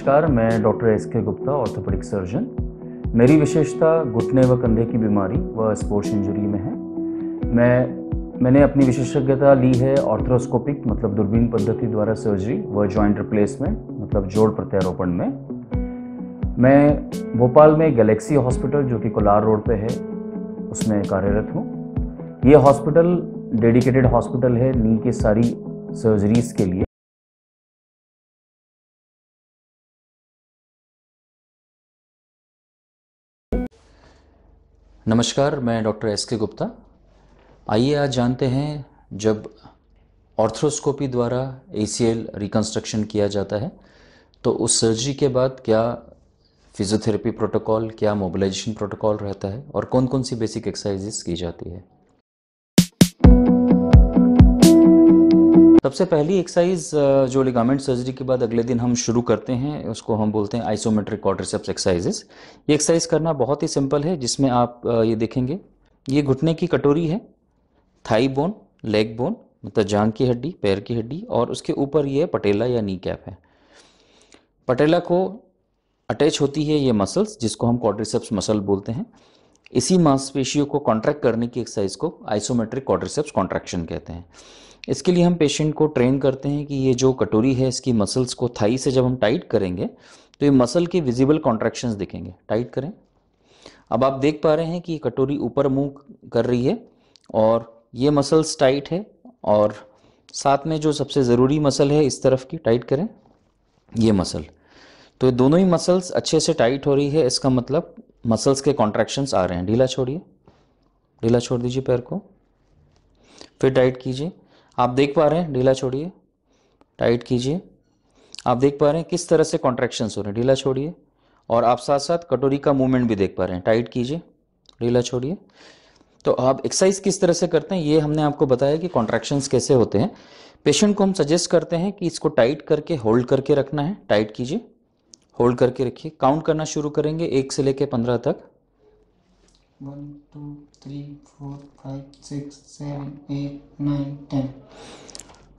नमस्कार मैं doctor S के गुप्ता ऑर्थोपेडिक सर्जन मेरी विशेषता घुटने व कंधे की बीमारी व स्पोर्ट्स इंजरी में है मैं मैंने अपनी विशेषज्ञता ली है ऑर्थोस्कोपिक मतलब दूरबीन पद्धति द्वारा सर्जरी व जॉइंट रिप्लेसमेंट मतलब जोड़ प्रत्यारोपण में मैं भोपाल में गैलेक्सी हॉस्पिटल जो कि कोलार रोड पे है उसमें कार्यरत हूँ ये हॉस्पिटल डेडिकेटेड हॉस्पिटल है नी की सारी सर्जरीज के लिए नमस्कार मैं डॉक्टर एस के गुप्ता आइए आज जानते हैं जब ऑर्थ्रोस्कोपी द्वारा ए रिकन्स्ट्रक्शन किया जाता है तो उस सर्जरी के बाद क्या फिजियोथेरेपी प्रोटोकॉल क्या मोबिलाइजेशन प्रोटोकॉल रहता है और कौन कौन सी बेसिक एक्सरसाइजेस की जाती है सबसे पहली एक्सरसाइज जो लिगामेंट सर्जरी के बाद अगले दिन हम शुरू करते हैं उसको हम बोलते हैं आइसोमेट्रिक क्वार्टरसेप्स एक्सरसाइजेस ये एक्सरसाइज करना बहुत ही सिंपल है जिसमें आप ये देखेंगे ये घुटने की कटोरी है थाई बोन लेग बोन मतलब जांग की हड्डी पैर की हड्डी और उसके ऊपर ये पटेला या नी कैप है पटेला को अटैच होती है ये मसल्स जिसको हम क्वाड्रिसेप्स मसल बोलते हैं इसी मांसपेशियों को कॉन्ट्रैक्ट करने की एक्सरसाइज को आइसोमेट्रिक क्वाड्रिसेप्स कॉन्ट्रैक्शन कहते हैं इसके लिए हम पेशेंट को ट्रेन करते हैं कि ये जो कटोरी है इसकी मसल्स को थाई से जब हम टाइट करेंगे तो ये मसल के विजिबल कॉन्ट्रैक्शंस दिखेंगे टाइट करें अब आप देख पा रहे हैं कि ये कटोरी ऊपर मूव कर रही है और ये मसल्स टाइट है और साथ में जो सबसे ज़रूरी मसल है इस तरफ की टाइट करें ये मसल तो ये दोनों ही मसल्स अच्छे से टाइट हो रही है इसका मतलब मसल्स के कॉन्ट्रैक्शंस आ रहे हैं ढीला छोड़िए ढीला छोड़ दीजिए पैर को फिर टाइट कीजिए आप देख पा रहे हैं ढीला छोड़िए टाइट कीजिए आप देख पा रहे हैं किस तरह से कॉन्ट्रेक्शन हो रहे हैं ढीला छोड़िए और आप साथ साथ कटोरी का मूवमेंट भी देख पा रहे हैं टाइट कीजिए ढीला छोड़िए तो आप एक्सरसाइज किस तरह से करते हैं ये हमने आपको बताया कि कॉन्ट्रेक्शन कैसे होते हैं पेशेंट को हम सजेस्ट करते हैं कि इसको टाइट करके होल्ड करके रखना है टाइट कीजिए होल्ड करके रखिए काउंट करना शुरू करेंगे एक से लेकर पंद्रह तक one two three four five six seven eight nine ten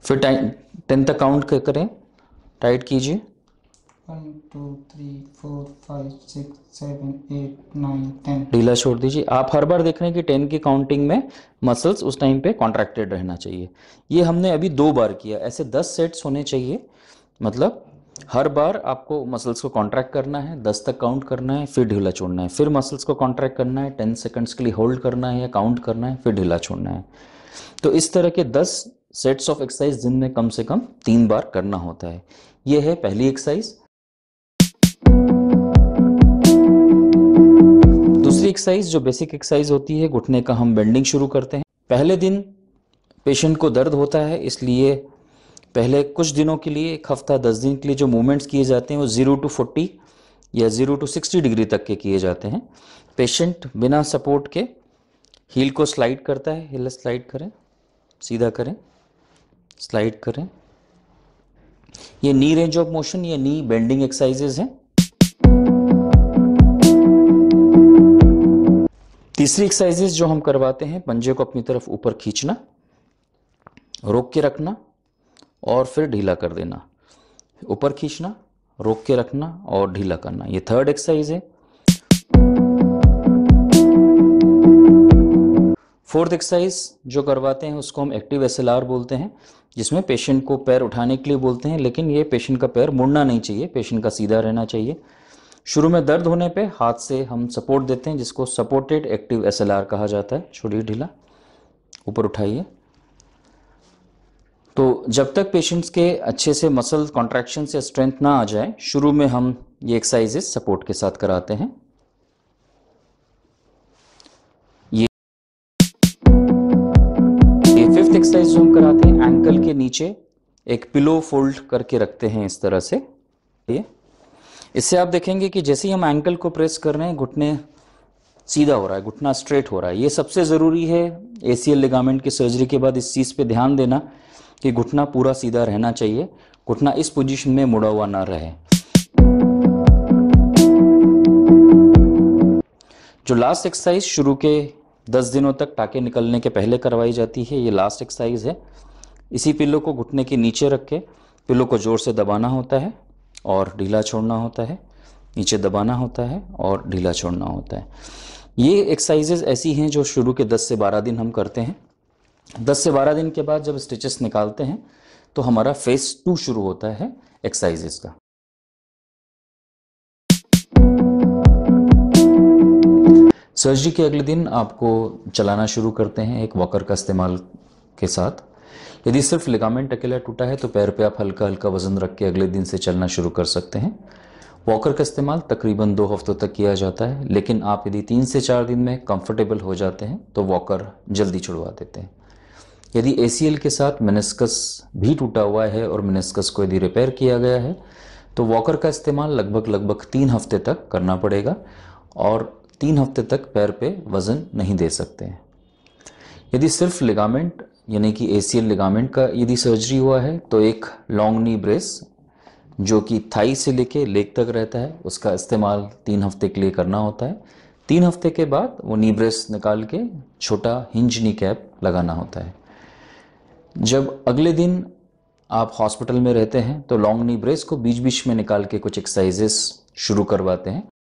फिर टेन तक काउंट करें टाइट कीजिए one two three four five six seven eight nine ten ढीला छोड़ दीजिए आप हर बार देख रहे हैं कि टेन की काउंटिंग में मसल्स उस टाइम पे कॉन्ट्रैक्टेड रहना चाहिए ये हमने अभी दो बार किया ऐसे दस सेट्स होने चाहिए मतलब हर बार आपको मसल्स को कॉन्ट्रैक्ट करना है दस तक काउंट करना है फिर ढीला छोड़ना है फिर मसल्स को कॉन्ट्रैक्ट करना है टेन सेकंड्स के लिए होल्ड करना है या काउंट करना है फिर ढीला छोड़ना है तो इस तरह के दस सेट्स ऑफ एक्सरसाइज दिन में कम से कम तीन बार करना होता है ये है पहली एक्सरसाइज दूसरी एक्सरसाइज जो बेसिक एक्सरसाइज होती है घुटने का हम बेंडिंग शुरू करते हैं पहले दिन पेशेंट को दर्द होता है इसलिए पहले कुछ दिनों के लिए एक हफ्ता दस दिन के लिए जो मूवमेंट्स किए जाते हैं वो ज़ीरो टू फोर्टी या ज़ीरो टू सिक्सटी डिग्री तक के किए जाते हैं पेशेंट बिना सपोर्ट के हील को स्लाइड करता है हील स्लाइड करें सीधा करें स्लाइड करें ये नी रेंज ऑफ मोशन या नी बेंडिंग एक्सरसाइजेज हैं तीसरी एक्सरसाइजेज जो हम करवाते हैं पंजे को अपनी तरफ ऊपर खींचना रोक के रखना और फिर ढीला कर देना ऊपर खींचना रोक के रखना और ढीला करना ये थर्ड एक्सरसाइज है फोर्थ एक्सरसाइज जो करवाते हैं उसको हम एक्टिव एस बोलते हैं जिसमें पेशेंट को पैर उठाने के लिए बोलते हैं लेकिन ये पेशेंट का पैर मुड़ना नहीं चाहिए पेशेंट का सीधा रहना चाहिए शुरू में दर्द होने पे हाथ से हम सपोर्ट देते हैं जिसको सपोर्टेड एक्टिव एस कहा जाता है छोड़िए ढीला ऊपर उठाइए तो जब तक पेशेंट्स के अच्छे से मसल कॉन्ट्रैक्शन से स्ट्रेंथ ना आ जाए शुरू में हम ये एक्सरसाइजेस सपोर्ट के साथ कराते हैं ये ये फिफ्थ एक्सरसाइज जो हम कराते हैं एंकल के नीचे एक पिलो फोल्ड करके रखते हैं इस तरह से ये इससे आप देखेंगे कि जैसे ही हम एंकल को प्रेस कर रहे हैं घुटने सीधा हो रहा है घुटना स्ट्रेट हो रहा है ये सबसे ज़रूरी है एसीएल लिगामेंट की सर्जरी के बाद इस चीज़ पे ध्यान देना कि घुटना पूरा सीधा रहना चाहिए घुटना इस पोजीशन में मुड़ा हुआ ना रहे जो लास्ट एक्सरसाइज शुरू के 10 दिनों तक टाके निकलने के पहले करवाई जाती है ये लास्ट एक्सरसाइज है इसी पिल्लो को घुटने के नीचे रख के पिल्लो को ज़ोर से दबाना होता है और ढीला छोड़ना होता है नीचे दबाना होता है और ढीला छोड़ना होता है ये एक्सरसाइजेज ऐसी हैं जो शुरू के 10 से 12 दिन हम करते हैं दस से बारह दिन के बाद जब स्टिचेस निकालते हैं तो हमारा फेस टू शुरू होता है एक्सरसाइजेस का सर्जरी के अगले दिन आपको चलाना शुरू करते हैं एक वॉकर का इस्तेमाल के साथ यदि सिर्फ लिगामेंट अकेला टूटा है तो पैर पे आप हल्का हल्का वजन रख के अगले दिन से चलना शुरू कर सकते हैं वॉकर का इस्तेमाल तकरीबन दो हफ्तों तक किया जाता है लेकिन आप यदि तीन से चार दिन में कंफर्टेबल हो जाते हैं तो वॉकर जल्दी छुड़वा देते हैं यदि ए के साथ मेनिस्कस भी टूटा हुआ है और मेनिस्कस को यदि रिपेयर किया गया है तो वॉकर का इस्तेमाल लगभग लगभग तीन हफ्ते तक करना पड़ेगा और तीन हफ्ते तक पैर पे वज़न नहीं दे सकते हैं यदि सिर्फ लिगामेंट यानी कि ए लिगामेंट का यदि सर्जरी हुआ है तो एक लॉन्ग नी ब्रेस जो कि थाई से लेके लेग तक रहता है उसका इस्तेमाल तीन हफ्ते के लिए करना होता है तीन हफ्ते के बाद वो नी ब्रेस निकाल के छोटा हिंज नी कैप लगाना होता है जब अगले दिन आप हॉस्पिटल में रहते हैं तो लॉन्ग नी ब्रेस को बीच बीच में निकाल के कुछ एक्सरसाइजेस शुरू करवाते हैं